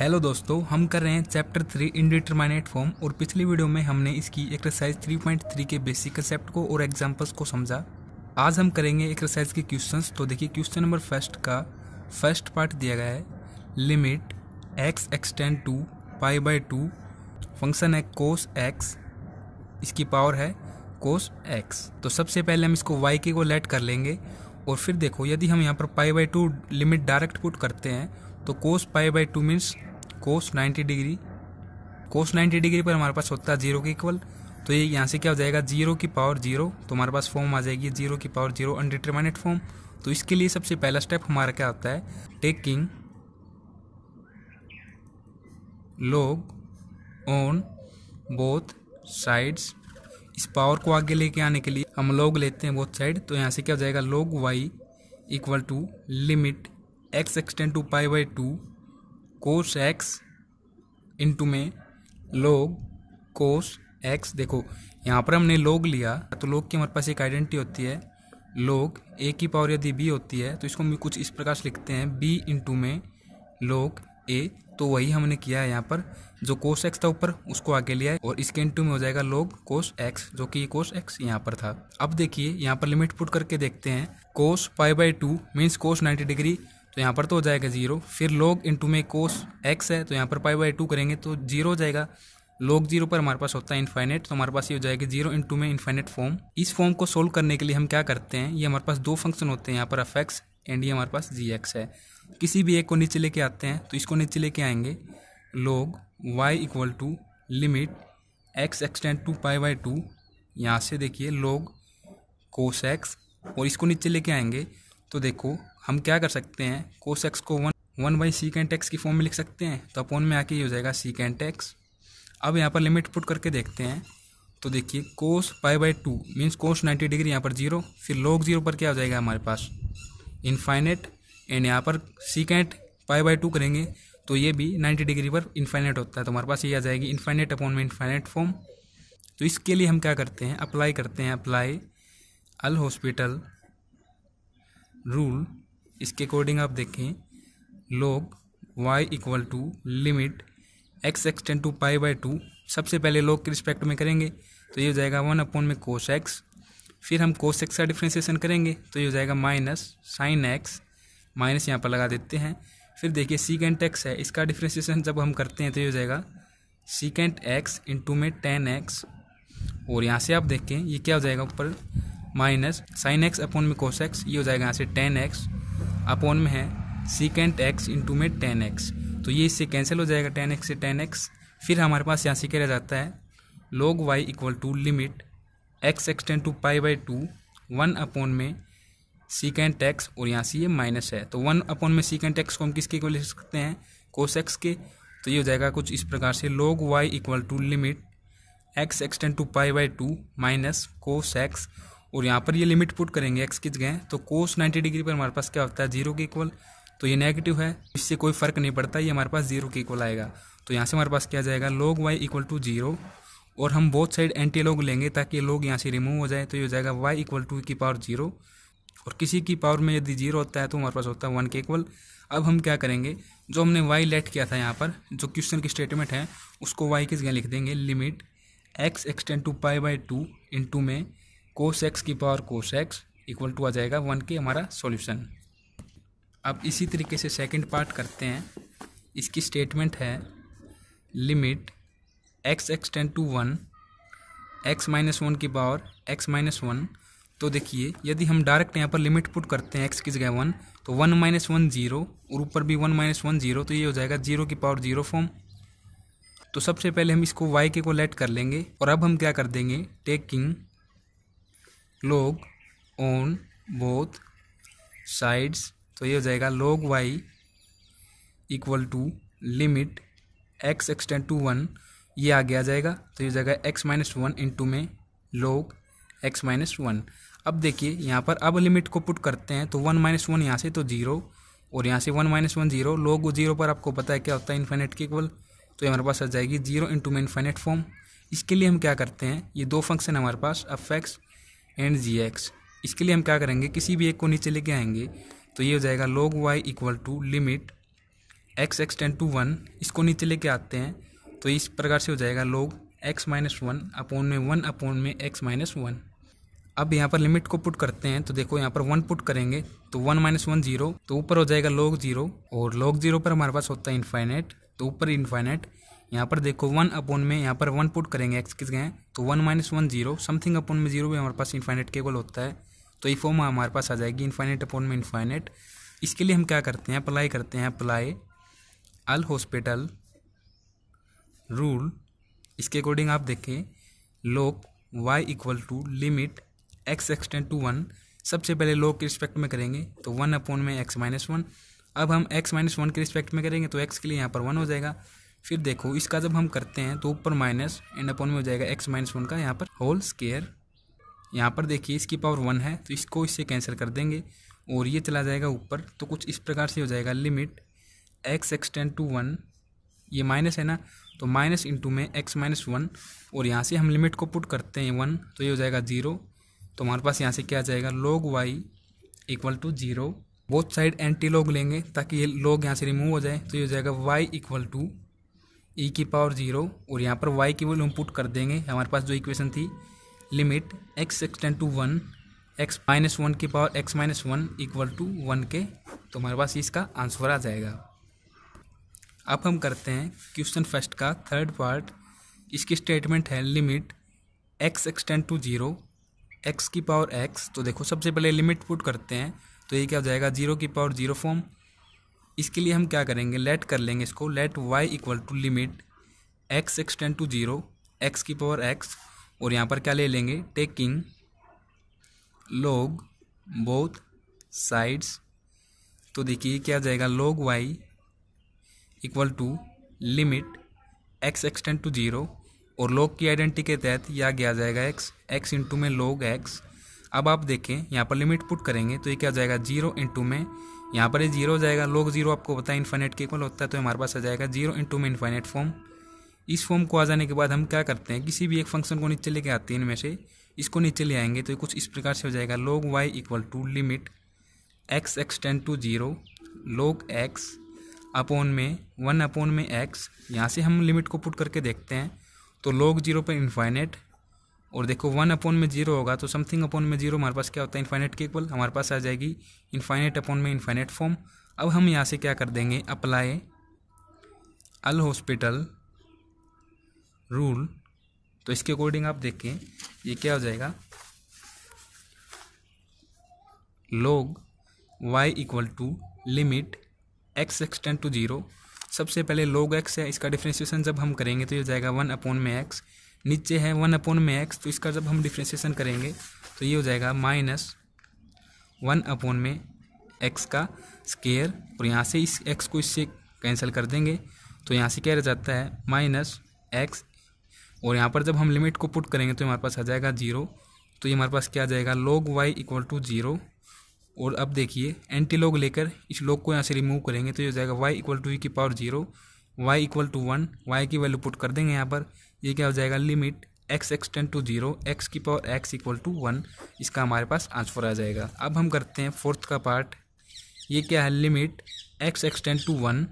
hello दोस्तों हम कर रहे हैं चैप्टर थ्री इंडिटरमाइनेट फॉर्म और पिछली वीडियो में हमने इसकी एक्सरसाइज 3.3 के बेसिक कंसेप्ट को और एग्जांपल्स को समझा आज हम करेंगे एक्सरसाइज के क्वेश्चंस तो देखिए क्वेश्चन नंबर फर्स्ट का फर्स्ट पार्ट दिया गया है limit x extend to pi by two function है कोस एक्स इसकी पावर है कोस एक्स तो सबसे पहले हम इसको वाई के को लेट कर लेंगे और फिर देखो यदि हम यहाँ पर pi by two limit direct put करते हैं तो cos pi by two means cos 90 degree cos 90 degree पर हमारे पास होता है जीरो के इक्वल तो ये यहाँ से क्या हो जाएगा जीरो की पावर जीरो तो हमारे पास फॉर्म आ जाएगी जीरो की पावर जीरो अनडिटर्मिनेट फॉर्म तो इसके लिए सबसे पहला स्टेप हमारा क्या होता है taking log on both sides इस पावर को आगे लेके आने के लिए हम लोग लेते हैं बोथ साइड तो यहाँ से क्या हो जाएगा log y equal to limit x extend to pi by two cos x into में लोग कोस एक्स देखो यहाँ पर हमने लोग लिया तो लोग की हमारे पास एक आइडेंटिटी होती है लोग ए की पावर यदि बी होती है तो इसको हम कुछ इस प्रकार से लिखते हैं बी इंटू में लोग ए तो वही हमने किया है यहाँ पर जो कोस एक्स था ऊपर उसको आगे लिया है और इसके इंटू में हो जाएगा लोग कोस एक्स जो कि कोस एक्स यहाँ पर था अब देखिए यहाँ पर लिमिट पुट करके देखते हैं cos pi by two means cos ninety degree तो यहाँ पर तो हो जाएगा जीरो फिर लॉग इंटू में कोस एक्स है तो यहाँ पर पाई बाई टू करेंगे तो जीरो हो जाएगा लॉग जीरो पर हमारे पास होता है इन्फाइनेट तो हमारे पास ये हो जाएगा जीरो इंटू में इन्फाइनेट फॉर्म इस फॉर्म को सोल्व करने के लिए हम क्या करते हैं ये हमारे पास दो फंक्शन होते हैं यहाँ पर एफ एक्स एंड ये हमारे पास जी एक्स है किसी भी एक को नीचे लेके आते हैं तो इसको नीचे लेके आएंगे log y equal to limit x extend to pi by two यहाँ से देखिए लॉग कोस एक्स और इसको नीचे लेके आएंगे तो देखो हम क्या कर सकते हैं कोस एक्स को one one by secant x की फॉर्म में लिख सकते हैं तो अपोन में आके ये हो जाएगा सी कैंट एक्स अब यहाँ पर लिमिट पुट करके देखते हैं तो देखिए cos pi by two means cos ninety degree यहाँ पर जीरो फिर लॉग जीरो पर क्या हो जाएगा हमारे पास इनफाइनेट एंड यहाँ पर secant pi by two करेंगे तो ये भी नाइन्टी डिग्री पर इनफाइनेट होता है तो हमारे पास ये आ जाएगी इनफाइनेट अपोन में इनफाइनेट फॉर्म तो इसके लिए हम क्या करते हैं अप्लाई करते हैं अप्लाई अल हॉस्पिटल रूल इसके अकॉर्डिंग आप देखें log y equal to limit x extend to pi by two सबसे पहले लोग के रिस्पेक्ट में करेंगे तो ये हो जाएगा वन अपॉन में कोश एक्स फिर हम कोश एक्स का डिफ्रेंसिएशन करेंगे तो ये हो जाएगा माइनस साइन एक्स माइनस यहाँ पर लगा देते हैं फिर देखिए सीकेंट एक्स है इसका डिफ्रेंसिएशन जब हम करते हैं तो ये हो जाएगा सीकेंट एक्स इंटू में टेन एक्स और यहाँ से आप देखें ये क्या हो जाएगा ऊपर माइनस साइन एक्स अपॉन में कोश एक्स ये हो जाएगा यहाँ से टेन एक्स अपॉन में है सिकेंट एक्स इंटू में टेन एक्स तो ये इससे कैंसिल हो जाएगा टेन एक्स से टेन एक्स फिर हमारे पास यहाँ से क्या रह जाता है log y equal to limit x extend to pi by two one upon में सिकेंट एक्स और यहाँ से ये माइनस है तो वन अपॉन में सिकेंट एक्स को हम किसके इक्वल लिख सकते हैं कोस एक्स के तो ये हो जाएगा कुछ इस प्रकार से log y equal to limit x extend to pi by two minus cos x और यहाँ पर ये लिमिट पुट करेंगे एक्स की गए तो कोस 90 डिग्री पर हमारे पास क्या होता है जीरो के इक्वल तो ये नेगेटिव है इससे कोई फर्क नहीं पड़ता ये हमारे पास जीरो के इक्वल आएगा तो यहाँ से हमारे पास क्या जाएगा log y equal to zero और हम बोथ साइड एंटी लॉग लेंगे ताकि ये लॉग यहाँ से रिमूव हो जाए तो ये हो जाएगा वाई इक्वल टू की पावर जीरो और किसी की पावर में यदि जीरो होता है तो हमारे पास होता है वन के इक्वल अब हम क्या करेंगे जो हमने वाई लेट किया था यहाँ पर जो क्वेश्चन की स्टेटमेंट है उसको वाई किस गए लिख देंगे limit x extend to pi by two into में कोश एक्स की पावर कोश एक्स इक्वल टू आ जाएगा वन के हमारा सॉल्यूशन अब इसी तरीके से सेकंड पार्ट करते हैं इसकी स्टेटमेंट है limit x extend to one x minus one की पावर एक्स माइनस वन तो देखिए यदि हम डायरेक्ट यहाँ पर लिमिट पुट करते हैं एक्स की जगह वन तो वन माइनस वन जीरो और ऊपर भी वन माइनस वन जीरो तो ये हो जाएगा जीरो की पावर जीरो फॉर्म तो सबसे पहले हम इसको वाई के को लेट कर लेंगे और अब हम क्या कर देंगे टेकिंग लोग ओन बोथ साइड्स तो ये हो जाएगा log y equal to limit x extend to one ये आगे आ जाएगा तो ये हो जाएगा एक्स माइनस वन इंटू में लोग एक्स माइनस वन अब देखिए यहाँ पर अब लिमिट को पुट करते हैं तो वन माइनस वन यहाँ से तो जीरो और यहाँ से one minus one zero log zero पर आपको पता है क्या होता है इन्फाइनेट के इक्वल तो हमारे पास आ जाएगी जीरो इंटू में इन्फाइनेट फॉर्म इसके लिए हम क्या करते हैं ये दो फंक्शन हमारे पास f x and g x इसके लिए हम क्या करेंगे किसी भी एक को नीचे लेके आएंगे तो ये हो जाएगा log y equal to limit x x ten to one इसको नीचे लेके आते हैं तो इस प्रकार से हो जाएगा log x minus one upon में वन अपोन में x माइनस वन अब यहाँ पर लिमिट को पुट करते हैं तो देखो यहाँ पर वन पुट करेंगे तो वन माइनस वन जीरो तो ऊपर हो जाएगा log जीरो और log जीरो पर हमारे पास होता है इन्फाइनेट तो ऊपर इन्फाइनेट यहाँ पर देखो वन अपॉन में यहाँ पर वन पुट करेंगे एक्स किस गए तो one minus one zero something upon में जीरो भी हमारे पास इन्फाइनेट केबल होता है तो ये फॉर्म हमारे पास आ जाएगी इन्फाइनेट अपॉन में इन्फाइनेट इसके लिए हम क्या करते हैं अप्लाई करते हैं अप्लाई अल हॉस्पिटल रूल इसके अकॉर्डिंग आप देखें log y equal to limit x extend to one सबसे पहले लोक के रिस्पेक्ट में करेंगे तो वन अपॉन में एक्स माइनस वन अब हम एक्स माइनस वन के रिस्पेक्ट में करेंगे तो एक्स के लिए यहाँ पर वन हो जाएगा फिर देखो इसका जब हम करते हैं तो ऊपर माइनस एंड अपॉन में हो जाएगा एक्स माइनस वन का यहाँ पर होल स्केयर यहाँ पर देखिए इसकी पावर वन है तो इसको इससे कैंसिल कर देंगे और ये चला जाएगा ऊपर तो कुछ इस प्रकार से हो जाएगा limit x extend to one ये माइनस है ना तो माइनस इंटू में एक्स माइनस वन और यहाँ से हम लिमिट को पुट करते हैं वन तो ये हो जाएगा ज़ीरो तो हमारे पास यहाँ से क्या आ जाएगा log y equal to zero both side anti log लेंगे ताकि ये लॉग यहाँ से रिमूव हो जाए तो ये हो जाएगा वाई इक्वल टू e की पावर ज़ीरो और यहाँ पर वाई की वैल्यू हम पुट कर देंगे हमारे पास जो इक्वेशन थी limit x extend to one x minus one की power x minus one equal to one के तो हमारे पास इसका आंसर आ जाएगा अब हम करते हैं क्वेश्चन फर्स्ट का थर्ड पार्ट इसकी स्टेटमेंट है limit x extend to zero x की पावर एक्स तो देखो सबसे पहले लिमिट पुट करते हैं तो ये क्या हो जाएगा जीरो की पावर जीरो फॉर्म इसके लिए हम क्या करेंगे लेट कर लेंगे इसको let y equal to limit x extend to zero x की पावर एक्स और यहाँ पर क्या ले लेंगे टेकिंग लोग बोथ साइड्स तो देखिए क्या जाएगा log y equal to limit x extend to zero और लोग की आइडेंटिटी के तहत यह गया जाएगा एक्स एक्स इंटू में लोग एक्स अब आप देखें यहाँ पर लिमिट पुट करेंगे तो ये क्या जाएगा जीरो इंटू में यहाँ पर ये जीरो हो जाएगा लोग जीरो आपको पता है इन्फाइनेट के इक्वल होता है तो हमारे पास आ जाएगा जीरो इन टू में इन्फाइनेट फॉर्म इस फॉर्म को आ जाने के बाद हम क्या करते हैं किसी भी एक फंक्शन को नीचे लेके आते हैं इनमें से इसको नीचे ले आएंगे तो कुछ इस प्रकार से हो जाएगा log y equal to limit x extend to zero log x upon में वन अपोन में एक्स यहाँ से हम लिमिट को पुट करके देखते हैं तो लोग जीरो पर इन्फाइनेट और देखो वन अपॉन में जीरो होगा तो समथिंग अपॉन में जीरो हमारे पास क्या होता है इन्फाइनेट के इक्वल हमारे पास आ जाएगी इन्फाइनेट अपॉन में इन्फाइनेट फॉर्म अब हम यहाँ से क्या कर देंगे अप्लाई अल हॉस्पिटल रूल तो इसके अकॉर्डिंग आप देखें ये क्या हो जाएगा log y equal to limit x extend to zero सबसे पहले लोग एक्स है इसका डिफ्रेंशिएशन जब हम करेंगे तो ये हो जाएगा वन अपॉन में एक्स नीचे है वन अपॉन में एक्स तो इसका जब हम डिफ्रेंशिएशन करेंगे तो ये हो जाएगा माइनस वन अपॉन में एक्स का स्केयर और यहाँ से इस एक्स को इससे कैंसिल कर देंगे तो यहाँ से क्या रह जाता है माइनस एक्स और यहाँ पर जब हम लिमिट को पुट करेंगे तो हमारे पास आ जाएगा जीरो तो ये हमारे पास क्या आ जाएगा log y equal to zero और अब देखिए एंटी लॉग लेकर इस लॉग को यहाँ से रिमूव करेंगे तो ये हो जाएगा वाई इक्वल टू वी की power zero y equal to one y की वैल्यू पुट कर देंगे यहाँ पर ये क्या हो जाएगा limit x extend to zero x की power x equal to one इसका हमारे पास आंसर आ जाएगा अब हम करते हैं फोर्थ का पार्ट ये क्या है limit x extend to one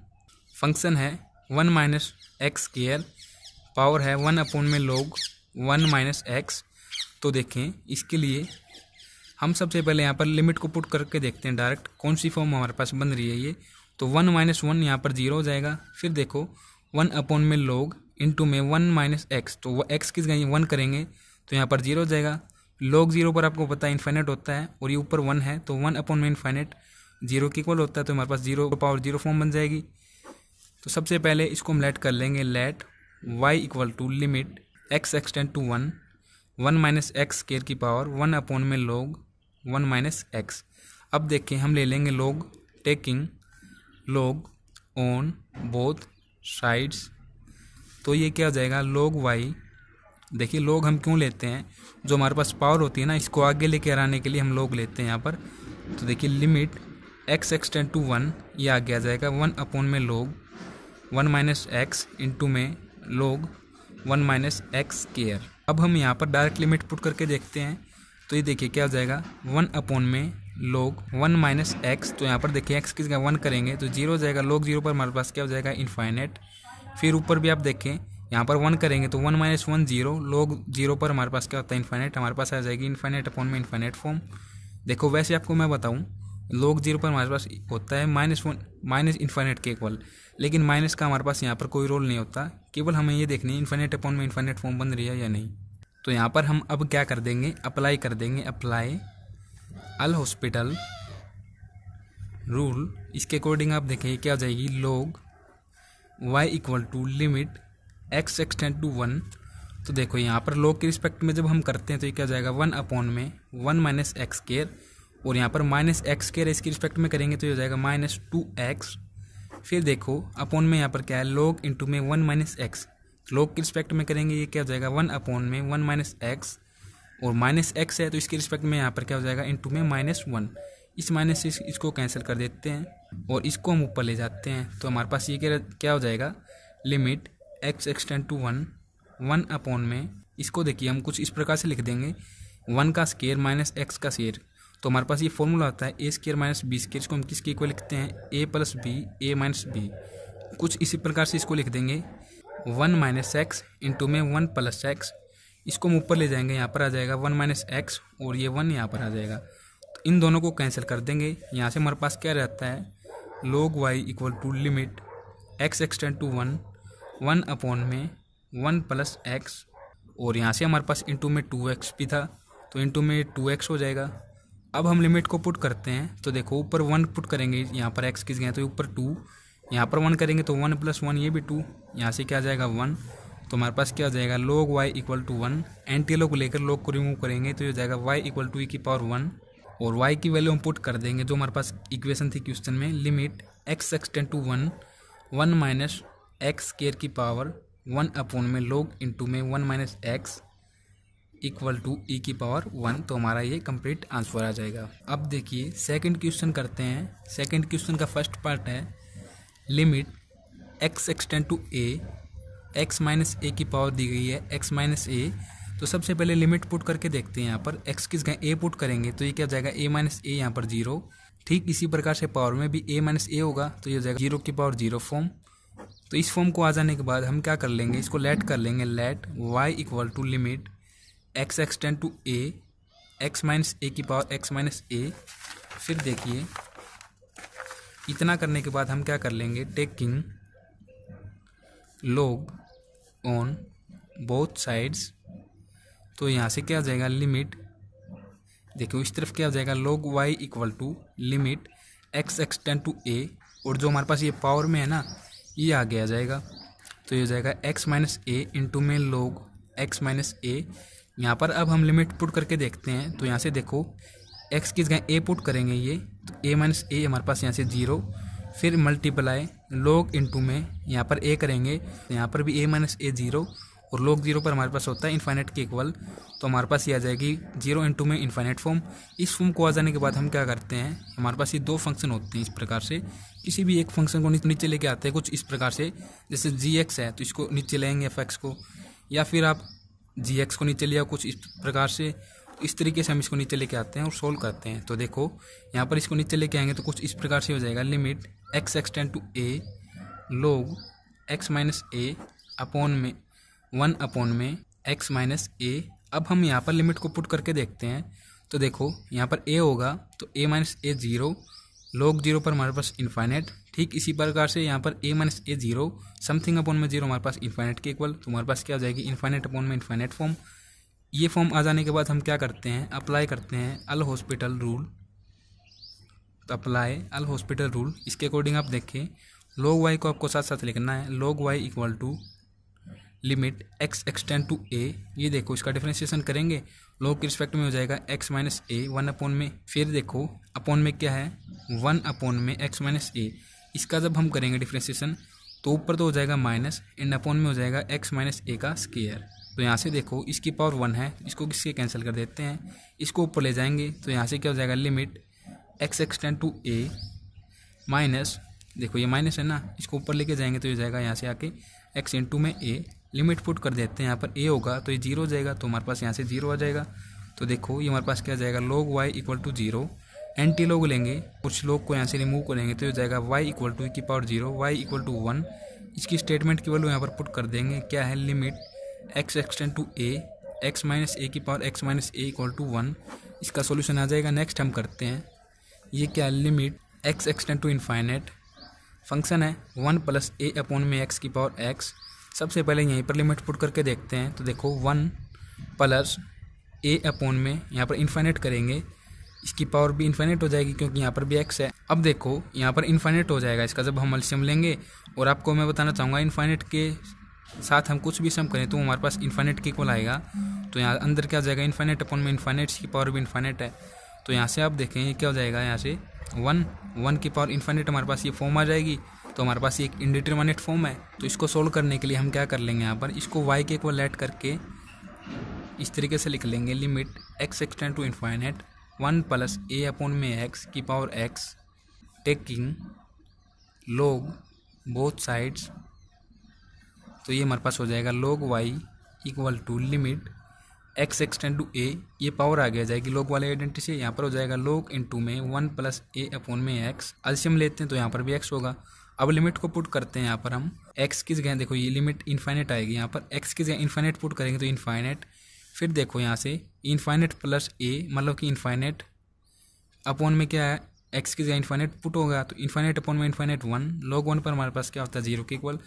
function है one minus x square power है वन अपॉन में लोग वन माइनस एक्स तो देखें इसके लिए हम सबसे पहले यहाँ पर लिमिट को पुट करके देखते हैं डायरेक्ट कौन सी फॉर्म हमारे पास बन रही है ये तो वन माइनस वन यहाँ पर जीरो हो जाएगा फिर देखो वन अपॉन में लोग इंटू में वन माइनस एक्स तो वो एक्स किस गई वन करेंगे तो यहाँ पर जीरो हो जाएगा लॉग जीरो पर आपको पता है इन्फाइनेट होता है और ये ऊपर वन है तो वन अपॉन में इन्फाइनेट जीरो के इक्वल होता है तो हमारे पास जीरो पावर जीरो फॉर्म बन जाएगी तो सबसे पहले इसको हम लेट कर लेंगे let y equal to limit x extend to one one minus x square की पावर वन अपॉन में लॉग वन माइनस एक्स अब देखें हम ले लेंगे log taking log on both sides तो ये क्या हो जाएगा लोग वाई देखिए लोग हम क्यों लेते हैं जो हमारे पास पावर होती है ना इसको आगे लेकर आने के लिए हम लोग लेते हैं यहाँ पर तो देखिए limit x extend to one ये आगे आ जाएगा वन अपॉन में log one minus x into में log one minus x care अब हम यहाँ पर डायरेक्ट लिमिट पुट करके देखते हैं तो ये देखिए क्या हो जाएगा वन अपॉन में लोग वन माइनस एक्स तो यहाँ पर देखिए एक्स किस वन करेंगे तो जीरो हो जाएगा लोग जीरो पर हमारे पास क्या हो जाएगा इन्फाइनेट फिर ऊपर भी आप देखें यहाँ पर वन करेंगे तो one minus one zero log zero पर हमारे पास क्या होता है इन्फाइनेट हमारे पास आ जाएगी इन्फाइनेट अपॉन में इन्फाइनेट फॉर्म देखो वैसे आपको मैं बताऊँ लोग जीरो पर हमारे पास होता है माइनस वन माइनस इन्फाइनेट के इक्वल लेकिन माइनस का हमारे पास यहाँ पर कोई रोल नहीं होता केवल हमें ये देखनी है इन्फाइनेट अपॉन में इन्फाइनेट फॉर्म बन रही है या नहीं तो यहाँ पर हम अब क्या कर देंगे अप्लाई कर देंगे अप्लाई अल हॉस्पिटल रूल इसके अकॉर्डिंग आप देखें क्या हो जाएगी log y equal to limit x extend to one तो देखो यहाँ पर लॉग के रिस्पेक्ट में जब हम करते हैं तो ये क्या जाएगा वन अपॉन में वन माइनस एक्स केयर और यहाँ पर माइनस एक्स केयर इसके रिस्पेक्ट में करेंगे तो ये हो जाएगा माइनस टू एक्स फिर देखो अपॉन में यहाँ पर क्या है लॉग इंटू में वन माइनस एक्स लॉग के रिस्पेक्ट में करेंगे ये क्या हो जाएगा वन अपॉन में वन माइनस एक्स और माइनस एक्स है तो इसके रिस्पेक्ट में यहाँ पर क्या हो जाएगा इंटू में माइनस वन इस माइनस से इसको कैंसिल कर देते हैं और इसको हम ऊपर ले जाते हैं तो हमारे पास ये क्या क्या हो जाएगा limit x extend to one one upon में इसको देखिए हम कुछ इस प्रकार से लिख देंगे वन का स्केयर माइनस एक्स का स्केयर तो हमारे पास ये फॉर्मूला आता है a square minus b square इसको हम किसके इक्वल लिखते हैं a plus b a minus b कुछ इसी प्रकार से इसको लिख देंगे वन माइनस एक्स इंटू में वन प्लस एक्स इसको हम ऊपर ले जाएंगे यहाँ पर आ जाएगा वन माइनस एक्स और ये वन यहाँ पर आ जाएगा तो इन दोनों को कैंसिल कर देंगे यहाँ से हमारे पास क्या रहता है log y equal to limit x extend to one one upon में वन प्लस एक्स और यहाँ से हमारे पास इंटू में टू एक्स भी था तो इंटू में टू एक्स हो जाएगा अब हम लिमिट को पुट करते हैं तो देखो ऊपर वन पुट करेंगे यहाँ पर एक्स किस गए तो ऊपर टू यहाँ पर वन करेंगे तो वन प्लस वन ये भी टू यहाँ से क्या आ जाएगा वन तो हमारे पास क्या हो जाएगा log y equal to one anti log को लेकर लोग को रिमूव करेंगे तो ये जाएगा वाई इक्वल टू ई की पावर वन और वाई की वैल्यू हम पुट कर देंगे जो हमारे पास इक्वेशन थी क्वेश्चन में limit x एक्सटेन to one one minus x square की पावर वन अपॉन में लोग इंटू में one minus x equal to e की पावर वन तो हमारा ये कंप्लीट आंसर आ जाएगा अब देखिए सेकंड क्वेश्चन करते हैं सेकंड क्वेश्चन का फर्स्ट पार्ट है limit x एक्सटेन to a x minus a की पावर दी गई है एक्स माइनस ए तो सबसे पहले लिमिट पुट करके देखते हैं यहाँ पर एक्स किस गए ए पुट करेंगे तो ये क्या जाएगा ए माइनस ए यहाँ पर जीरो ठीक इसी प्रकार से पावर में भी ए माइनस ए होगा तो ये जाएगा जीरो की पावर जीरो फॉर्म तो इस फॉर्म को आ जाने के बाद हम क्या कर लेंगे इसको लेट कर लेंगे let y equal to limit x extend to a x minus a की पावर एक्स माइनस ए फिर देखिए इतना करने के बाद हम क्या कर लेंगे taking log on both sides तो यहाँ से क्या आ जाएगा लिमिट देखो इस तरफ क्या आ जाएगा log y equal to limit x extend to a और जो हमारे पास ये पावर में है ना ये आगे आ जाएगा तो ये हो जाएगा एक्स माइनस ए इंटू में लोग एक्स माइनस ए यहाँ पर अब हम लिमिट पुट करके देखते हैं तो यहाँ से देखो एक्स की जगह ए पुट करेंगे ये तो ए माइनस ए हमारे पास यहाँ से जीरो फिर मल्टीप्लाई लोग इंटू में यहाँ पर ए करेंगे तो यहाँ पर भी ए माइनस ए जीरो और लोग जीरो पर हमारे पास होता है इन्फाइनेट के इक्वल तो हमारे पास ये आ जाएगी जीरो इंटू में इन्फाइनेट फॉर्म इस फॉर्म को आ जाने के बाद हम क्या करते हैं हमारे पास ये दो फंक्शन होते हैं इस प्रकार से किसी भी एक फंक्शन को नीचे लेके आते हैं कुछ इस प्रकार से जैसे जी एक्स है तो इसको नीचे लेंगे एफ एक्स को या फिर आप जी एक्स को नीचे लिया कुछ इस प्रकार से तो इस तरीके से हम इसको नीचे लेके आते हैं और सोल्व करते हैं तो देखो यहाँ पर इसको नीचे लेके आएंगे तो कुछ इस प्रकार से हो जाएगा limit x extend to a log x minus a upon में वन अपॉन में एक्स माइनस ए अब हम यहाँ पर लिमिट को पुट करके देखते हैं तो देखो यहाँ पर ए होगा तो a minus a zero log zero पर हमारे पास इन्फाइनेट ठीक इसी प्रकार से यहाँ पर a minus a zero something upon में जीरो हमारे पास इन्फाइनेट के इक्वल तो हमारे पास क्या हो जाएगी इन्फाइनेट अपॉन में इन्फाइनेट फॉर्म ये फॉर्म आ जाने के बाद हम क्या करते हैं अप्लाई करते हैं अल हॉस्पिटल रूल तो अप्लाई अल हॉस्पिटल रूल इसके अकॉर्डिंग आप देखें लोग वाई को आपको साथ साथ लिखना है log y equal to limit x extend to a ये देखो इसका डिफ्रेंशिएशन करेंगे लॉ के रिस्पेक्ट में हो जाएगा x minus a one upon में फिर देखो अपॉन में क्या है वन अपॉन में एक्स माइनस ए इसका जब हम करेंगे डिफ्रेंशिएशन तो ऊपर तो हो जाएगा माइनस एंड अपॉन में हो जाएगा एक्स माइनस ए का स्केयर तो यहाँ से देखो इसकी पावर वन है इसको किसके कैंसिल कर देते हैं इसको ऊपर ले जाएंगे तो यहाँ से क्या हो जाएगा limit x extend to a minus देखो ये माइनस है ना इसको ऊपर लेके जाएंगे तो ये जाएगा यहाँ से आके एक्स इंटू में ए लिमिट पुट कर देते हैं यहाँ पर ए होगा तो ये जीरो हो जाएगा तो हमारे पास यहाँ से जीरो आ जाएगा तो देखो ये हमारे पास क्या जाएगा log y equal to zero anti log लेंगे कुछ लोग को यहाँ से रिमूव करेंगे तो ये जाएगा वाई इक्वल टू की power zero y equal to one इसकी स्टेटमेंट की वैल्यू यहाँ पर पुट कर देंगे क्या है limit x extend to a x minus a की power x minus a equal to one इसका सोल्यूशन आ जाएगा नेक्स्ट हम करते हैं ये क्या है limit x extend to infinite function है वन प्लस ए अपॉन में एक्स की पावर एक्स सबसे पहले यहीं पर लिमिट पुट करके देखते हैं तो देखो वन प्लस ए अपोन में यहाँ पर इन्फाइनेट करेंगे इसकी पावर भी इन्फाइनेट हो जाएगी क्योंकि यहाँ पर भी एक्स है अब देखो यहाँ पर इन्फाइनेट हो जाएगा इसका जब हम मल्सियम लेंगे और आपको मैं बताना चाहूँगा इन्फाइनेट के साथ हम कुछ भी सम करें तो हमारे पास इन्फाइनेट की कॉल आएगा तो यहाँ अंदर क्या हो जाएगा इन्फाइनेट अपोन में इन्फाइनेट इसकी पावर भी इन्फाइनेट है तो यहाँ से आप देखें क्या हो जाएगा यहाँ से वन वन की पावर इन्फाइनेट हमारे पास ये फॉर्म आ जाएगी तो हमारे पास एक इंडिटर्मिनेट फॉर्म है तो इसको सोल्व करने के लिए हम क्या कर लेंगे यहाँ पर इसको वाई के इक्वल लेट करके इस तरीके से लिख लेंगे limit x extend to infinite one plus a upon में एक्स की power x taking log both sides तो ये हमारे पास हो जाएगा log y equal to limit x extend to a ये पावर आ गया जाएगी लोग वाले आइडेंटिटी से यहाँ पर हो जाएगा लोग इन टू में वन प्लस ए अपॉन में एक्स अल्सियम लेते हैं तो यहाँ पर भी एक्स होगा अब लिमिट को पुट करते हैं यहाँ पर हम एक्स की जगह देखो ये लिमिट इन्फाइनेट आएगी यहाँ पर एक्स की जगह इन्फाइनेट पुट करेंगे तो इन्फाइनेट फिर देखो यहाँ से इन्फाइनेट प्लस ए मतलब कि इन्फाइनेट अपॉन में क्या है एक्स की जगह इन्फाइनेट पुट होगा तो इन्फाइनेट अपॉन में इन्फाइनेट वन लॉग वन पर हमारे पास क्या होता है जीरो के इक्वल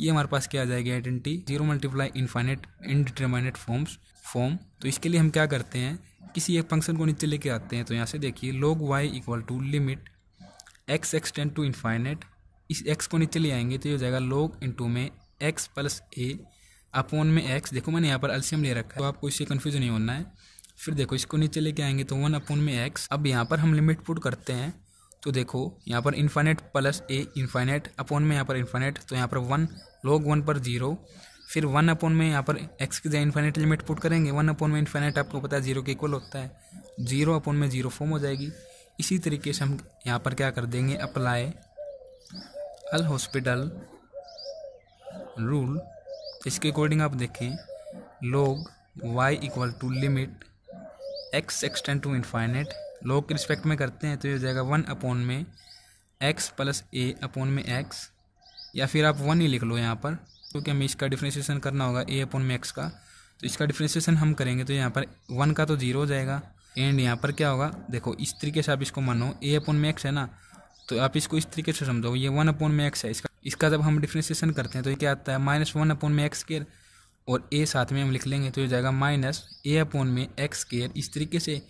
ये हमारे पास क्या आ जाएगी identity zero multiply infinite indeterminate forms form तो इसके लिए हम क्या करते हैं किसी एक फंक्शन को नीचे लेके आते हैं तो यहाँ से देखिए log y equal to limit x extend to infinite इस एक्स को नीचे ले आएंगे तो ये हो जाएगा लॉग इंटू में एक्स प्लस ए अपोन में एक्स देखो मैंने यहाँ पर एल्शियम ले रखा है तो आपको इससे कन्फ्यूजन नहीं होना है फिर देखो इसको नीचे लेके आएंगे तो वन अपोन में एक्स अब यहाँ पर हम लिमिट पुट करते हैं तो देखो यहाँ पर infinite plus a infinite upon में यहाँ पर इन्फाइनेट तो यहाँ पर वन लॉग वन पर जीरो फिर वन अपोन में यहाँ पर एक्स की जगह इन्फाइनेट लिमिट पुट करेंगे वन अपोन में इन्फाइनेट आपको पता है जीरो के इक्वल होता है जीरो अपोन में जीरो फॉर्म हो जाएगी इसी तरीके से हम यहाँ पर क्या कर देंगे अप्लाई अल हॉस्पिटल रूल इसके अकॉर्डिंग आप देखें log y equal to limit x extend to infinite log के रिस्पेक्ट में करते हैं तो ये हो जाएगा वन अपॉन में x प्लस ए अपॉन में x या फिर आप वन ही लिख लो यहाँ पर क्योंकि हमें इसका डिफ्रेंशिएशन करना होगा ए अपॉन में एक्स का तो इसका डिफ्रेंशिएशन हम करेंगे तो यहाँ पर वन का तो जीरो हो जाएगा एंड यहाँ पर क्या होगा देखो इस तरीके से आप इसको मानो ए अपॉन में एक्स है ना तो आप इसको इस तरीके से समझो ये वन अपॉन में एक्स है इसका इसका जब हम डिफ्रेंसिएशन करते हैं तो ये क्या आता है माइनस वन अपॉन में एक्स केयर और ए साथ में हम लिख लेंगे तो ये जाएगा माइनस ए अपॉन में एक्स केयर इस तरीके से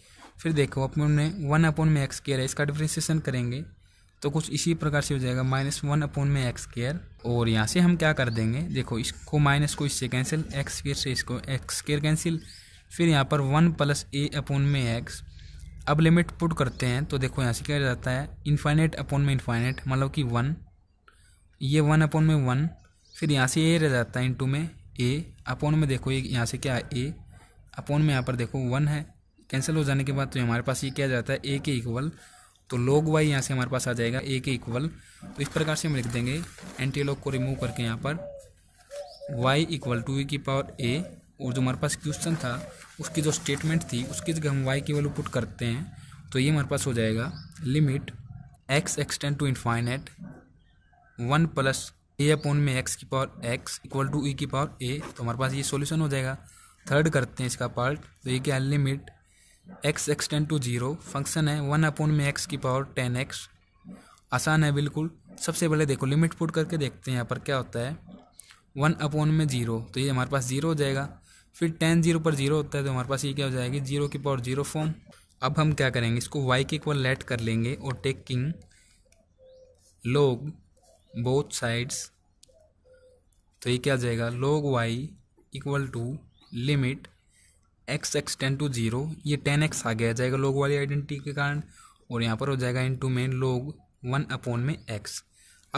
फिर देखो अपने में वन अपॉन में एक्स केयर है इसका डिफ्रेंसिएशन करेंगे तो कुछ इसी प्रकार से हो जाएगा माइनस वन अपॉन में एक्स केयर और यहाँ से हम क्या कर देंगे देखो इसको माइनस को इससे कैंसिल एक्स केयर से इसको एक्स केयर कैंसिल फिर यहाँ पर वन प्लस ए अपॉन में एक्स अब लिमिट पुट करते हैं तो देखो यहाँ से क्या जाता है इन्फाइनेट अपॉन में इन्फाइनेट मतलब कि वन ये वन अपॉन में वन फिर यहाँ से ए रह जाता है इनटू में ए अपॉन में देखो ये यहाँ से क्या है ए अपॉन में यहाँ पर देखो वन है कैंसिल हो जाने के बाद तो हमारे पास ये क्या जाता है ए के इक्वल तो लोग वाई यहाँ से हमारे पास आ जाएगा ए के इक्वल तो इस प्रकार से हम लिख देंगे एंटी लॉग को रिमूव करके यहाँ पर वाई इक्वल टू की पावर ए और जो हमारे पास क्वेश्चन था उसकी जो स्टेटमेंट थी उसकी जगह हम वाई की वैल्यू पुट करते हैं तो ये हमारे पास हो जाएगा limit x extend to infinite one plus a upon में एक्स की power x equal to e की पावर ए तो हमारे पास ये सॉल्यूशन हो जाएगा थर्ड करते हैं इसका पार्ट तो ये क्या है limit x extend to zero function है वन अपॉन में एक्स की पावर टेन एक्स आसान है बिल्कुल सबसे पहले देखो लिमिट पुट करके देखते हैं यहाँ पर क्या होता है वन अपॉन में जीरो तो ये हमारे पास जीरो हो जाएगा फिर टेन जीरो पर जीरो होता है तो हमारे पास ये क्या हो जाएगी जीरो की पावर जीरो फॉर्म अब हम क्या करेंगे इसको वाई के इक्वल लेट कर लेंगे और टेकिंग लोग बोथ साइड्स तो ये क्या आ जाएगा log y equal to limit x x ten to zero ये टेन एक्स आ गया जाएगा लोग वाली आइडेंटिटी के कारण और यहाँ पर हो जाएगा इन टू में लोग वन अपॉन में एक्स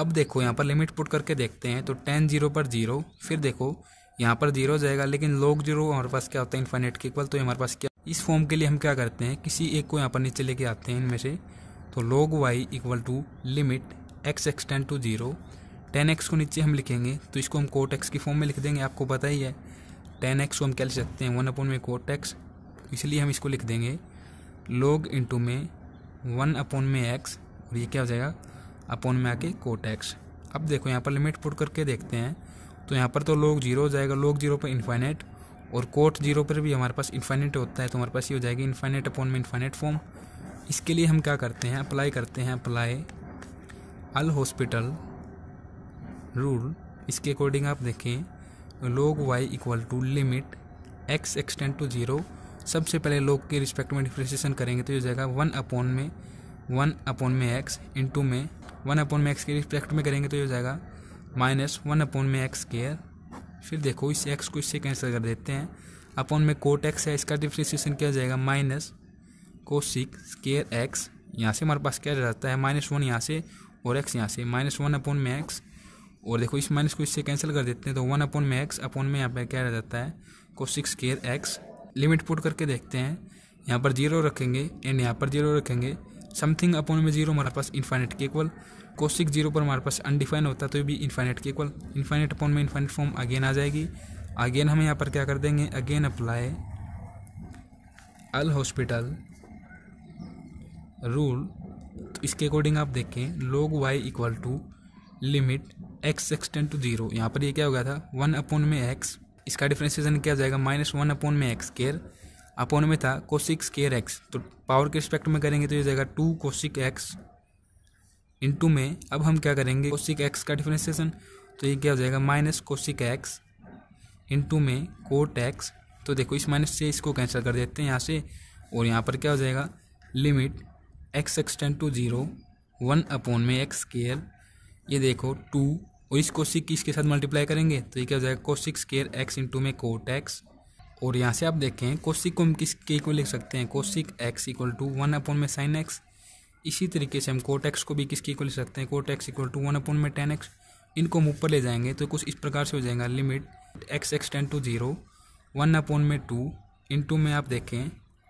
अब देखो यहाँ पर लिमिट पुट करके देखते हैं तो टेन जीरो पर जीरो फिर देखो यहाँ पर जीरो जाएगा लेकिन लॉग जीरो हमारे पास क्या होता है इन्फाइनेट के इक्वल तो हमारे पास क्या इस फॉर्म के लिए हम क्या करते हैं किसी एक को यहाँ पर नीचे लेके आते हैं इनमें से तो log y equal to limit x extend to zero tan x को नीचे हम लिखेंगे तो इसको हम कोट एक्स की फॉर्म में लिख देंगे आपको पता ही है टेन एक्स को हम क्या लिख सकते हैं वन अपॉन में कोट तो एक्स इसलिए हम इसको लिख देंगे लॉग इंटू में वन अपॉन में एक्स और ये क्या हो जाएगा अपॉन में आके कोट एक्स अब देखो यहाँ पर लिमिट पुट करके देखते हैं तो यहाँ पर तो लोग जीरो हो जाएगा लोग जीरो पर इन्फाइनेट और कोट जीरो पर भी हमारे पास इन्फाइनेट होता है तो हमारे पास ये हो जाएगी इन्फाइनेट अपॉन में इन्फाइनेट फॉर्म इसके लिए हम क्या करते हैं अप्लाई करते हैं अप्लाई अल हॉस्पिटल रूल इसके अकॉर्डिंग आप देखें log y equal to limit x extend to zero सबसे पहले लोग के रिस्पेक्ट में डिफ्रेंसिएशन करेंगे तो ये हो जाएगा वन अपॉन में वन अपॉन में एक्स इंटू में वन अपॉन में एक्स के रिस्पेक्ट में करेंगे तो ये हो जाएगा माइनस वन अपॉन में एक्स स्केयर फिर देखो इस एक्स को इससे कैंसिल कर देते हैं अपॉन में कोट एक्स है इसका डिफ्रेंसिएशन किया जाएगा माइनस को सिक्स स्केयर एक्स यहाँ से हमारे पास क्या रहता है माइनस वन यहाँ से और एक्स यहाँ से माइनस वन अपॉन में एक्स और देखो इस माइनस को इससे कैंसिल कर देते हैं तो वन अपॉन में एक्स अपॉन में यहाँ पर क्या रह जाता है cosec square x limit put करके देखते हैं यहाँ पर जीरो रखेंगे एंड यहाँ पर जीरो रखेंगे समथिंग अपॉन में जीरो हमारे पास इन्फाइनेट के इक्वल कोशिक जीरो पर हमारे पास अनडिफाइन होता है तो ये भी इन्फाइनेट के इक्वल इन्फाइनेट अपॉन में इन्फाइनेट फॉर्म अगेन आ जाएगी अगेन हम यहाँ पर क्या कर देंगे again apply L'Hospital rule तो इसके अकॉर्डिंग आप देखें log y equal to limit x extend to zero यहाँ पर ये क्या हो गया था वन अपॉन में एक्स इसका डिफ्रेंसिएशन क्या जाएगा माइनस वन अपॉन में एक्स केयर अपॉन में था कोशिक स्केयर एक्स तो पावर के रिस्पेक्ट में करेंगे तो ये जाएगा टू कोशिक एक्स इंटू में अब हम क्या करेंगे कोशिक एक्स का डिफ्रेंसिएशन तो ये क्या हो जाएगा माइनस कोशिक एक्स इंटू में कोट एक्स तो देखो इस माइनस से इसको कैंसिल कर देते हैं यहाँ से और यहाँ पर क्या हो जाएगा limit x extend to zero one upon में एक्स स्केयर ये देखो टू और इस कोशिक की इसके साथ मल्टीप्लाई करेंगे तो ये क्या हो जाएगा कोशिक स्केयर एक्स इंटू में कोट एक्स और यहाँ से आप देखें कोशिक को हम के को लिख सकते हैं cosec x equal to one upon में साइन एक्स इसी तरीके से हम कोटेक्स को भी किसकी इक्वल ले सकते हैं cot x equal to one upon में टेन एक्स इनको हम ऊपर ले जाएंगे तो कुछ इस प्रकार से हो जाएगा limit x x ten to zero one upon में टू इन टू में आप देखें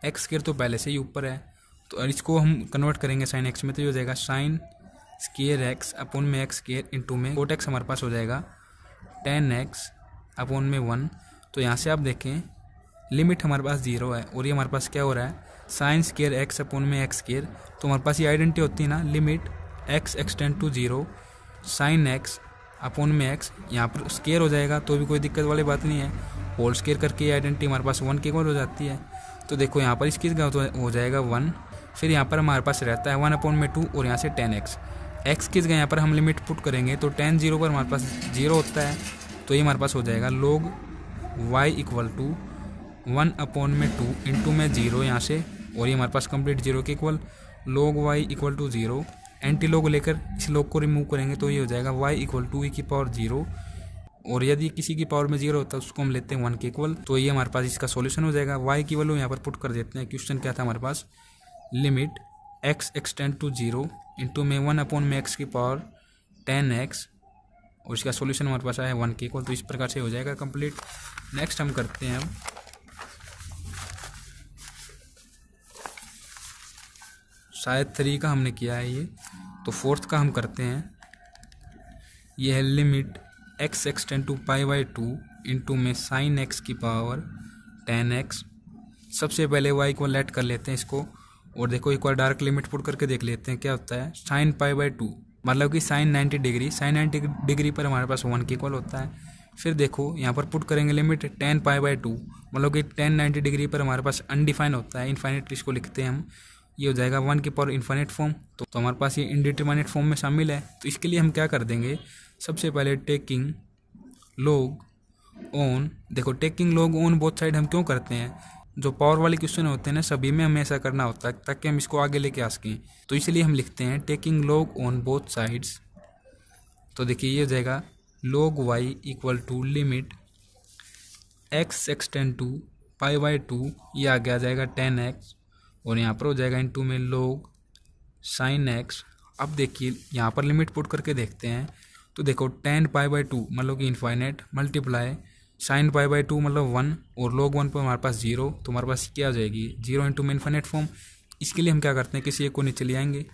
एक्स स्केयर तो पहले से ही ऊपर है तो इसको हम कन्वर्ट करेंगे साइन एक्स में तो ये हो जाएगा साइन स्केयर एक्स अपॉन में एक्स स्केयर इन टू में कोट एक्स हमारे पास हो जाएगा टेन एक्स अपॉन में वन तो यहाँ से आप देखें लिमिट हमारे पास ज़ीरो है और ये हमारे पास क्या हो रहा है साइंस केयर एक्स अपन में एक्स केयर तो हमारे पास ये आइडेंटिटी होती है ना limit x extend to zero sine x upon में एक्स यहाँ पर स्केयर हो जाएगा तो भी कोई दिक्कत वाली बात नहीं है होल स्केयर करके ये आइडेंटिटी हमारे पास वन के बाद हो जाती है तो देखो यहाँ पर इसकी जगह तो हो जाएगा वन फिर यहाँ पर हमारे पास रहता है वन अपॉन में टू और यहाँ से टेन एक्स एक्स किस गए यहाँ पर हम लिमिट पुट करेंगे तो टेन जीरो पर हमारे पास जीरो होता है तो ये हमारे पास हो जाएगा log y equal to one upon में टू इंटू में जीरो यहाँ से और ये हमारे पास कंप्लीट जीरो के equal log y equal to zero anti log लेकर इस लॉग को रिमूव करेंगे तो ये हो जाएगा वाई इक्वल टू ई की पावर जीरो और यदि किसी की पावर में जीरो होता है उसको हम लेते हैं वन के इक्वल तो ये हमारे पास इसका सोल्यूशन हो जाएगा वाई की वैल्यू यहाँ पर पुट कर देते हैं क्वेश्चन क्या था हमारे पास limit x extend to zero into में वन अपॉन में एक्स की पावर टेन एक्स और इसका सोल्यूशन हमारे पास आया है वन के इक्वल तो इस प्रकार से हो जाएगा कंप्लीट नेक्स्ट हम करते हैं हम शायद थ्री का हमने किया है ये तो फोर्थ का हम करते हैं ये है limit x extend to pi by two into में साइन एक्स की पावर टेन एक्स सबसे पहले वाई को लेट कर लेते हैं इसको और देखो एक बार डार्क लिमिट पुट करके देख लेते हैं क्या होता है साइन पाई बाई टू मतलब कि sine ninety degree sine ninety degree पर हमारे पास वन के इक्वल होता है फिर देखो यहाँ पर पुट करेंगे limit tan pi by two मतलब कि टेन नाइन्टी डिग्री पर हमारे पास अनडिफाइन होता है इनफाइनिट इसको लिखते हैं हम ये हो जाएगा वन के पावर इन्फाइनेट फॉर्म तो, तो, हमारे पास ये इनडिटर्माइनेट फॉर्म में शामिल है तो इसके लिए हम क्या कर देंगे सबसे पहले टेकिंग लोग ऑन देखो taking log on both side हम क्यों करते हैं जो पावर वाले क्वेश्चन होते हैं ना सभी में हमें ऐसा करना होता है ताकि हम इसको आगे लेके आ सकें तो इसलिए हम लिखते हैं taking log on both sides तो देखिए ये हो जाएगा log y equal to limit x एक्सटेन to pi by two ये आगे आ जाएगा टेन एक्स और यहाँ पर हो जाएगा इन टू में लोग साइन एक्स अब देखिए यहाँ पर लिमिट पुट करके देखते हैं तो देखो टेन पाई बाई टू मतलब कि infinite multiply sine pi by two मतलब वन और लोग वन पर हमारे पास जीरो तो हमारे पास क्या हो जाएगी जीरो इंटू में इन्फाइनेट फॉर्म इसके लिए हम क्या करते हैं किसी एक को नीचे ले आएंगे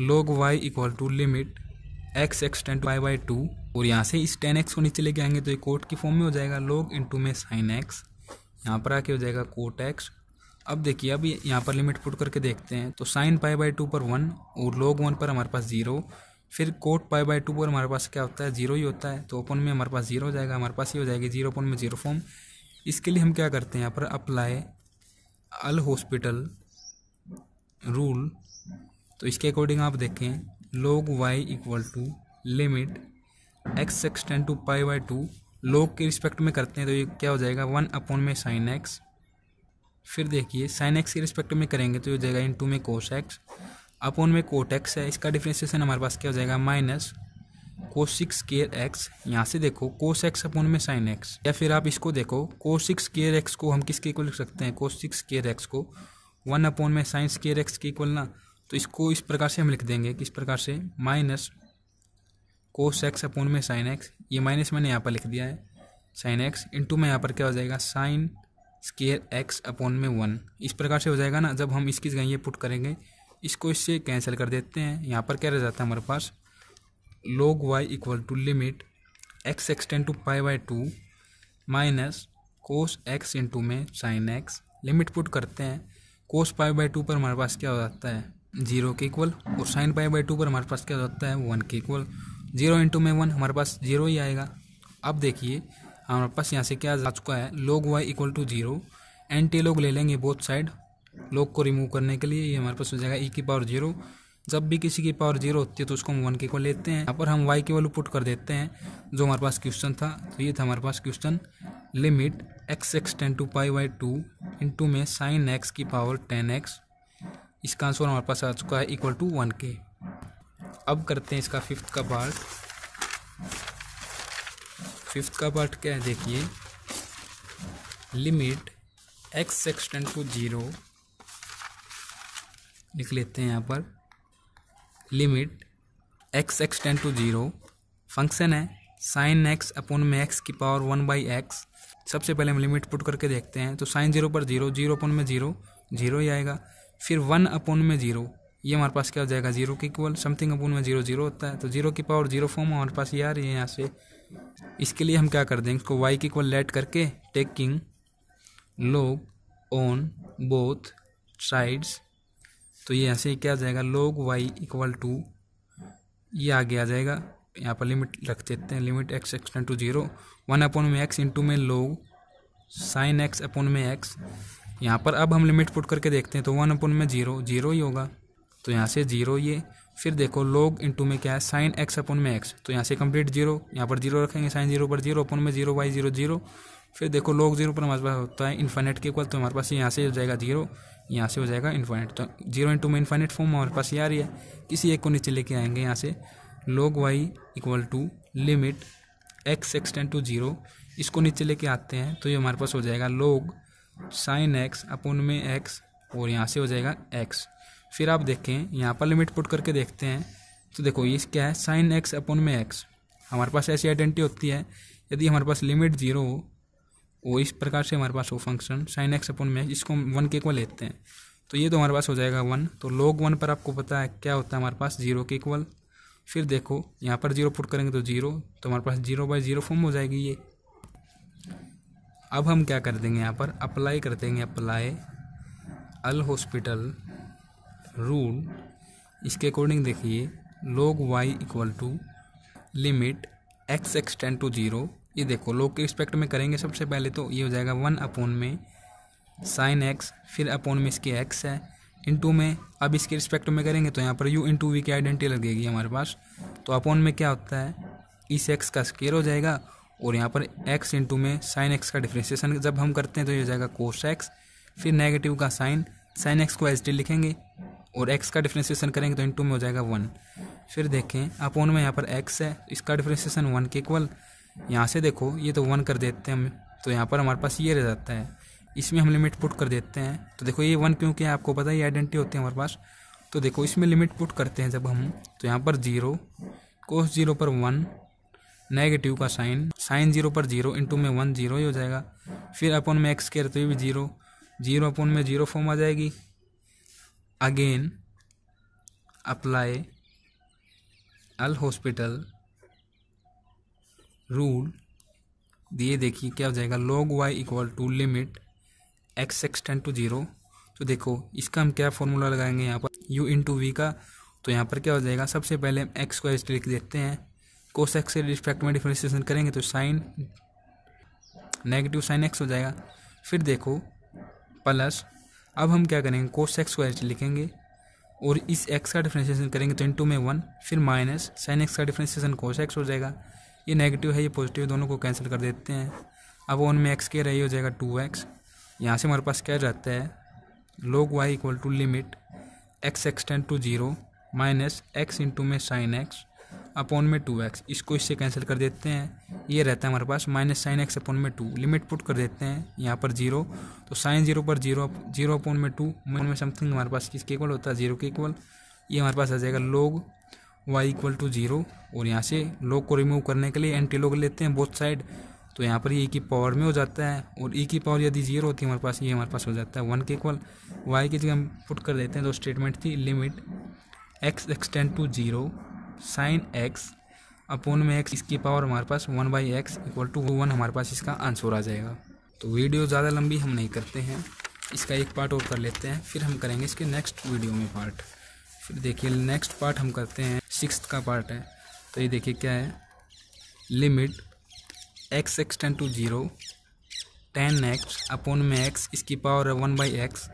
log y equal to limit x x ten to y by two और यहाँ से इस टेन एक्स को नीचे लेके आएंगे तो ये कोट की फॉर्म में हो जाएगा लोग इंटू में साइन एक्स यहाँ पर आके हो जाएगा कोट एक्स अब देखिए अब यहाँ पर लिमिट पुट करके देखते हैं तो साइन पाई बाई टू पर वन और लॉग वन पर हमारे पास जीरो फिर कोट पाई बाई टू पर हमारे पास क्या होता है जीरो ही होता है तो ओपन में हमारे पास जीरो हो जाएगा हमारे पास ये हो जाएगी जीरो ओपन में जीरो फॉर्म इसके लिए हम क्या करते हैं यहाँ पर अप्लाई अल हॉस्पिटल रूल तो इसके अकॉर्डिंग आप देखें log y equal to limit x extend to pi by two log के रिस्पेक्ट में करते हैं तो ये क्या हो जाएगा वन अपॉन में साइन एक्स फिर देखिए साइन एक्स के रिस्पेक्ट में करेंगे तो ये हो जाएगा इन टू में कोस एक्स अपोन में कोट एक्स है इसका डिफ्रेंसिएशन हमारे पास क्या हो जाएगा माइनस कोसिक्स केयर एक्स यहाँ से देखो कोस एक्स अपोन में साइन एक्स या फिर आप इसको देखो कोसिक्स केयर एक्स को हम किसके इक्वल लिख सकते हैं कोसिक्स केयर एक्स को वन अपोन में साइंस केयर एक्स के इक्वल ना तो इसको इस प्रकार से हम लिख देंगे किस प्रकार से माइनस कोस एक्स अपोन में साइन एक्स ये माइनस मैंने यहाँ पर लिख दिया है साइन एक्स इंटू में यहाँ पर क्या हो जाएगा साइन स्केयर एक्स अपॉन में वन इस प्रकार से हो जाएगा ना जब हम इसकी जगह ये पुट करेंगे इसको इससे कैंसिल कर देते हैं यहाँ पर क्या रह जाता है हमारे पास log y equal to limit x extend to pi by two minus cos x into में साइन एक्स लिमिट पुट करते हैं कोस पाई बाई टू पर हमारे पास क्या हो जाता है जीरो के इक्वल और साइन पाई बाई टू पर हमारे पास क्या हो जाता है वन के इक्वल जीरो इंटू में वन हमारे पास जीरो ही आएगा अब देखिए हमारे पास यहाँ से क्या आ चुका है log y equal to zero anti log ले लेंगे बोथ साइड लोग को रिमूव करने के लिए ये हमारे पास हो जाएगा ई e की पावर जीरो जब भी किसी की पावर जीरो होती है तो उसको हम वन के को लेते हैं यहाँ पर हम वाई की वैल्यू पुट कर देते हैं जो हमारे पास क्वेश्चन था तो ये था हमारे पास question limit x x ten to pi by two into में साइन एक्स की पावर टेन एक्स इसका आंसर हमारे पास आ चुका है इक्वल टू वन के अब करते हैं इसका फिफ्थ का पार्ट फिफ्थ का पार्ट क्या है देखिए limit x extend to zero लिख लेते हैं यहाँ पर limit x extend to zero function है साइन एक्स अपोन में एक्स की पावर वन बाई एक्स सबसे पहले हम लिमिट पुट करके देखते हैं तो साइन जीरो पर जीरो जीरो अपोन में जीरो जीरो ही आएगा फिर वन अपोन में जीरो ये हमारे पास क्या हो जाएगा जीरो के इक्वल समथिंग अपोन में जीरो जीरो होता है तो जीरो की पावर जीरो फॉर्म हमारे पास ये आ रही है यहाँ से इसके लिए हम क्या कर देंगे इसको वाई की इक्वल लेट करके taking log on both sides तो ये यहाँ से क्या आ जाएगा लोग वाई इक्वल टू ये आगे आ जाएगा यहाँ पर लिमिट रख देते हैं limit x extend to zero one upon में एक्स इंटू में लोग साइन एक्स अपॉन में एक्स यहाँ पर अब हम लिमिट पुट करके देखते हैं तो वन अपॉन में जीरो जीरो ही होगा तो यहाँ से जीरो ये फिर देखो लॉग इंटू में क्या है साइन एक्स अपन में एक्स तो यहाँ से कंप्लीट जीरो यहाँ पर जीरो रखेंगे साइन जीरो पर जीरो अपन में जीरो बाई जीरो जीरो फिर देखो लॉग जीरो पर हमारे पास होता है इन्फाइनेट के इक्वल तो हमारे पास यहाँ से हो जाएगा जीरो यहाँ से हो जाएगा इन्फाइनेट तो जीरो इंटू में इन्फाइनेट फॉर्म हमारे पास ये आ रही है किसी एक को नीचे लेके आएंगे यहाँ से log y equal to limit x extend to zero इसको नीचे लेके आते हैं तो ये हमारे पास हो जाएगा लोग साइन एक्स अपोन में एक्स और यहाँ से हो जाएगा एक्स फिर आप देखें यहाँ पर लिमिट पुट करके देखते हैं तो देखो ये क्या है साइन एक्स अपन में एक्स हमारे पास ऐसी आइडेंटिटी होती है यदि हमारे पास लिमिट जीरो हो वो इस प्रकार से हमारे पास हो फंक्शन साइन एक्स अपन में इसको हम वन के इक्वल लेते हैं तो ये तो हमारे पास हो जाएगा वन तो लोग वन पर आपको पता है क्या होता है हमारे पास जीरो के इक्वल फिर देखो यहाँ पर जीरो पुट करेंगे तो जीरो तो हमारे पास जीरो बाई जीरो फॉर्म हो जाएगी ये अब हम क्या कर देंगे यहाँ पर अप्लाई कर देंगे अप्लाई अल हॉस्पिटल रूल इसके अकॉर्डिंग देखिए log y equal to limit x extend to zero ये देखो लोग के रिस्पेक्ट में करेंगे सबसे पहले तो ये हो जाएगा वन अपोन में साइन एक्स फिर अपोन में इसके एक्स है इंटू में अब इसके रिस्पेक्ट में करेंगे तो यहाँ पर यू इंटू वी की आइडेंटिटी लगेगी हमारे पास तो अपोन में क्या होता है इस एक्स का स्केयर हो जाएगा और यहाँ पर एक्स इंटू में साइन एक्स का डिफ्रेंसिएशन जब हम करते हैं तो ये हो जाएगा कोस एक्स फिर नेगेटिव का साइन साइन एक्स को एच टी लिखेंगे और एक्स का डिफ्रेंसिएशन करेंगे तो इंटू में हो जाएगा वन फिर देखें अपोन में यहाँ पर एक्स है इसका डिफ्रेंसिएशन वन के इक्वल यहाँ से देखो ये तो वन कर देते हैं हम तो यहाँ पर हमारे पास ये रह जाता है इसमें हम लिमिट पुट कर देते हैं तो देखो ये वन क्योंकि आपको पता है ये आइडेंटिटी होती है हमारे पास तो देखो इसमें लिमिट पुट करते हैं जब हम तो यहाँ पर जीरो कोस जीरो पर वन नेगेटिव का साइन साइन जीरो पर जीरो इंटू में वन जीरो ही हो जाएगा फिर अपन में एक्स केयर तो ये भी जीरो जीरो अपन में जीरो फॉर्म आ जाएगी again apply al hospital rule ये देखिए क्या हो जाएगा log y equal to limit x extend to zero तो देखो इसका हम क्या फॉर्मूला लगाएंगे यहाँ पर u इंटू वी का तो यहाँ पर क्या हो जाएगा सबसे पहले हम एक्स को लिख देखते हैं कोस एक्स से रिस्पेक्ट में डिफ्रेंसिएशन करेंगे तो साइन नेगेटिव साइन एक्स हो जाएगा फिर देखो प्लस अब हम क्या करेंगे कोस एक्स को ऐसे लिखेंगे और इस एक्स का डिफ्रेंशिएशन करेंगे तो इंटू में वन फिर माइनस साइन एक्स का डिफ्रेंशिएशन कोस एक्स हो जाएगा ये नेगेटिव है ये पॉजिटिव दोनों को कैंसिल कर देते हैं अब वन में एक्स के रही हो जाएगा टू एक्स यहाँ से हमारे पास क्या रहता है log y equal to limit x extend to zero minus x into में साइन एक्स अपॉन में टू एक्स इसको इससे कैंसिल कर देते हैं ये रहता है हमारे पास माइनस साइन एक्स अपॉन में टू लिमिट पुट कर देते हैं यहाँ पर जीरो तो साइन जीरो पर जीरो जीरो अपॉन में टू में समथिंग हमारे पास किसके इक्वल होता है जीरो के इक्वल ये हमारे पास आ जाएगा log y equal to zero और यहाँ से लोग को रिमूव करने के लिए एंटी लोग लेते हैं बोथ साइड तो यहाँ पर ई e की पावर में हो जाता है और ई e की पावर यदि जीरो होती है हमारे पास ये हमारे पास हो जाता है वन के इक्वल वाई की जगह हम पुट कर देते हैं तो स्टेटमेंट थी limit x extend to zero sine x upon में एक्स इसकी पावर हमारे पास one by x equal to one हमारे पास इसका आंसर आ जाएगा तो वीडियो ज़्यादा लंबी हम नहीं करते हैं इसका एक पार्ट और कर लेते हैं फिर हम करेंगे इसके नेक्स्ट वीडियो में पार्ट फिर देखिए नेक्स्ट पार्ट हम करते हैं सिक्स का पार्ट है तो ये देखिए क्या है limit x extend to zero tan x upon में एक्स इसकी पावर वन बाई एक्स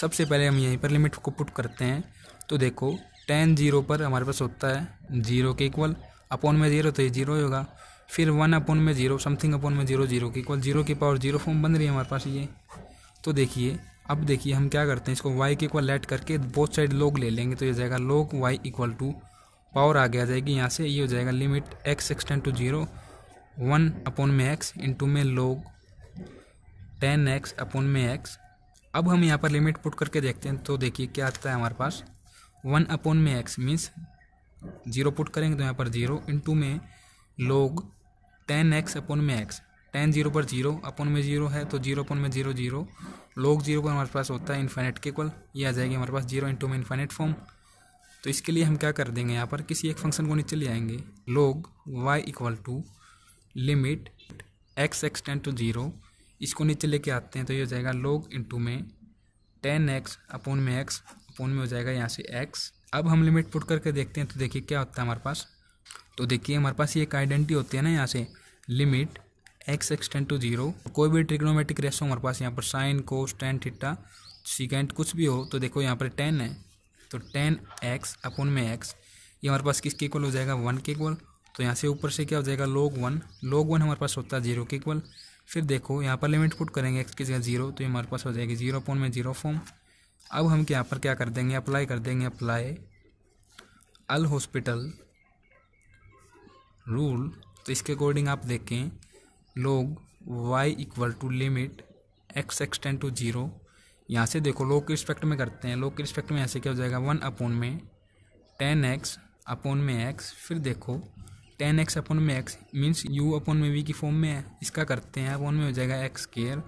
सबसे पहले हम यहीं पर लिमिट को पुट करते हैं तो देखो टेन जीरो पर हमारे पास होता है जीरो के इक्वल अपॉन में जीरो तो ये जीरो ही होगा फिर वन अपॉन में जीरो समथिंग अपॉन में जीरो जीरो के इक्वल जीरो की पावर जीरो फॉर्म बन रही है हमारे पास ये तो देखिए अब देखिए हम क्या करते हैं इसको वाई के इक्वल लेट करके बोथ साइड लोग ले लेंगे तो ये जाएगा log y equal to power आगे आ जाएगी यहाँ से ये हो जाएगा limit x extend to zero one upon में एक्स इंटू में लोग टेन एक्स अपॉन में एक्स अब हम यहाँ पर लिमिट पुट करके देखते हैं तो देखिए क्या आता है हमारे पास वन अपॉन में एक्स मीन्स जीरो पुट करेंगे तो यहाँ पर जीरो इन टू में लोग टेन एक्स अपॉन में एक्स टेन जीरो पर जीरो अपॉन में जीरो है तो जीरो अपॉन में जीरो जीरो लोग जीरो पर हमारे पास होता है इन्फाइनेट के इक्वल ये आ जाएगी हमारे पास जीरो इंटू में इन्फाइनेट फॉर्म तो इसके लिए हम क्या कर देंगे यहाँ पर किसी एक फंक्शन को नीचे ले आएंगे log y equal to limit x extend to zero इसको नीचे लेके आते हैं तो ये हो जाएगा लोग इंटू में टेन एक्स अपॉन में एक्स में हो जाएगा यहाँ से एक्स अब हम लिमिट पुट करके देखते हैं तो देखिए क्या होता है हमारे पास तो देखिए हमारे पास ये एक आइडेंटिटी होती है ना यहाँ से limit x extend to zero कोई भी ट्रिग्नोमेट्रिक रेशो हमारे पास यहाँ पर sine cos tan theta secant कुछ भी हो तो देखो यहाँ पर टेन है तो टेन एक्स अपोन में एक्स ये हमारे पास किसके इक्वल हो जाएगा वन के इक्वल तो यहाँ से ऊपर से क्या हो जाएगा लोग वन लोग वन हमारे पास होता है जीरो के इक्वल फिर देखो यहाँ पर लिमिट पुट करेंगे एक्स की जगह जीरो तो ये हमारे पास हो जाएगी जीरो अपोन में जीरो फॉर्म अब हम यहाँ पर क्या कर देंगे अप्लाई कर देंगे अप्लाई अल हॉस्पिटल रूल तो इसके अकॉर्डिंग आप देखें log y equal to limit x extend to zero यहाँ से देखो लोग के रिस्पेक्ट में करते हैं लोग के रिस्पेक्ट में ऐसे क्या हो जाएगा वन अपोन में टेन एक्स अपोन में एक्स फिर देखो टेन एक्स अपोन में एक्स मीन्स यू अपोन में वी की फॉर्म में है इसका करते हैं अपोन में हो जाएगा एक्स केयर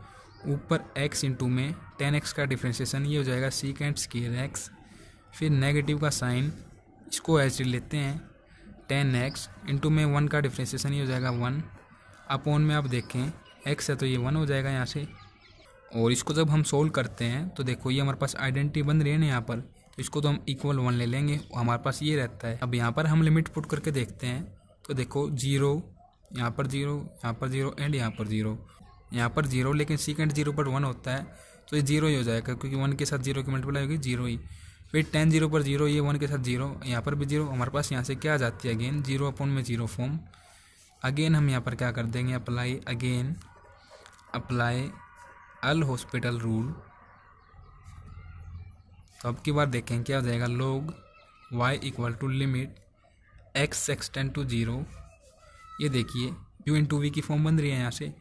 ऊपर एक्स इंटू में टेन एक्स का डिफ्रेंशिएशन ये हो जाएगा सीकेंट स्केयर एक्स फिर नेगेटिव का साइन इसको एच डी लेते हैं टेन एक्स इंटू में वन का डिफ्रेंशिएशन ये हो जाएगा वन अपोन में आप देखें एक्स है तो ये वन हो जाएगा यहाँ से और इसको जब हम सोल्व करते हैं तो देखो ये हमारे पास आइडेंटिटी बन रही है ना यहाँ पर तो इसको तो हम इक्वल वन ले लेंगे और हमारे पास ये रहता है अब यहाँ पर हम लिमिट पुट करके देखते हैं तो देखो जीरो यहाँ पर जीरो यहाँ पर जीरो एंड यहाँ पर जीरो यहाँ पर जीरो लेकिन सिकेंड जीरो पर वन होता है तो ये जीरो ही हो जाएगा क्योंकि वन के साथ जीरो की मल्टीप्लाई होगी जीरो ही फिर टेन जीरो पर जीरो ये वन के साथ जीरो यहाँ पर भी जीरो हमारे पास यहाँ से क्या आ जाती है अगेन जीरो अपॉन में जीरो फॉर्म अगेन हम यहाँ पर क्या कर देंगे apply again apply L'Hospital rule तो अब की बार देखें क्या हो जाएगा log y equal to limit x extend to zero ये देखिए u इन टू वी की फॉर्म बन रही है यहाँ से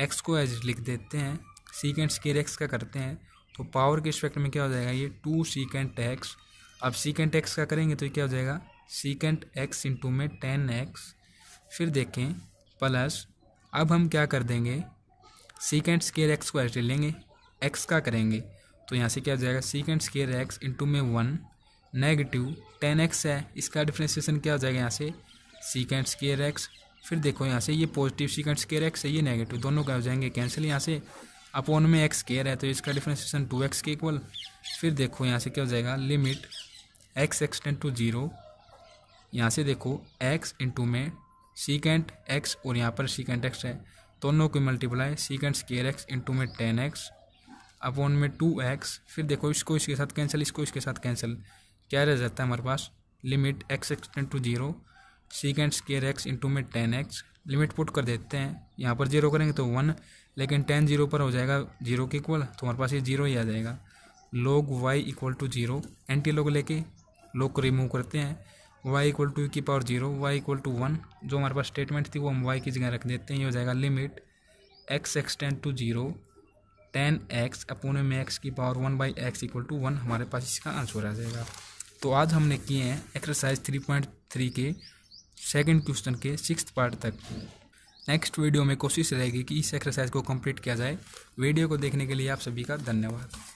एक्स को एज लिख देते हैं सीकेंट स्केर एक्स का करते हैं तो पावर के रिस्पेक्ट में क्या हो जाएगा ये टू सीकेंट एक्स अब सीकेंट एक्स का करेंगे तो ये क्या हो जाएगा सीकेंट एक्स इंटू में टेन एक्स फिर देखें प्लस अब हम क्या कर देंगे सीकेंट स्केयर एक्स को एज लेंगे एक्स का करेंगे तो यहाँ से क्या हो जाएगा सीकेंट स्केयर एक्स इंटू में वन नेगेटिव टेन एक्स है इसका डिफ्रेंसिएशन क्या हो जाएगा यहाँ से सीकेंट स्केयर एक्स फिर देखो यहाँ से ये पॉजिटिव सीकेंट स्केयर एक्स है ये नेगेटिव दोनों का हो जाएंगे कैंसिल यहाँ से अपोन में एक्स स्केयर है तो इसका डिफ्रेंसिएशन टू एक्स के इक्वल फिर देखो यहाँ से क्या हो जाएगा limit x extend to zero यहाँ से देखो एक्स इंटू में सीकेंट एक्स और यहाँ पर सीकेंट एक्स है दोनों की multiply secant square x into में टेन एक्स अपॉन में टू एक्स फिर देखो इसको इसके साथ कैंसिल इसको इसके साथ कैंसिल क्या रह जाता है हमारे पास limit x extend to zero secant square x into में टेन एक्स लिमिट पुट कर देते हैं यहाँ पर जीरो करेंगे तो वन लेकिन टेन जीरो पर हो जाएगा जीरो के इक्वल तो हमारे पास ये जीरो ही आ जाएगा log y equal to zero anti log लेके लोग को रिमूव करते हैं वाई इक्वल टू की power zero y equal to one जो हमारे पास स्टेटमेंट थी वो हम वाई की जगह रख देते हैं ये हो जाएगा limit x extend to zero tan x upon में एक्स की power one by x equal to one हमारे पास इसका आंसर आ जाएगा तो आज हमने किए हैं एक्सरसाइज थ्री पॉइंट थ्री के सेकंड क्वेश्चन के सिक्स पार्ट तक नेक्स्ट वीडियो में कोशिश रहेगी कि इस एक्सरसाइज को कंप्लीट किया जाए वीडियो को देखने के लिए आप सभी का धन्यवाद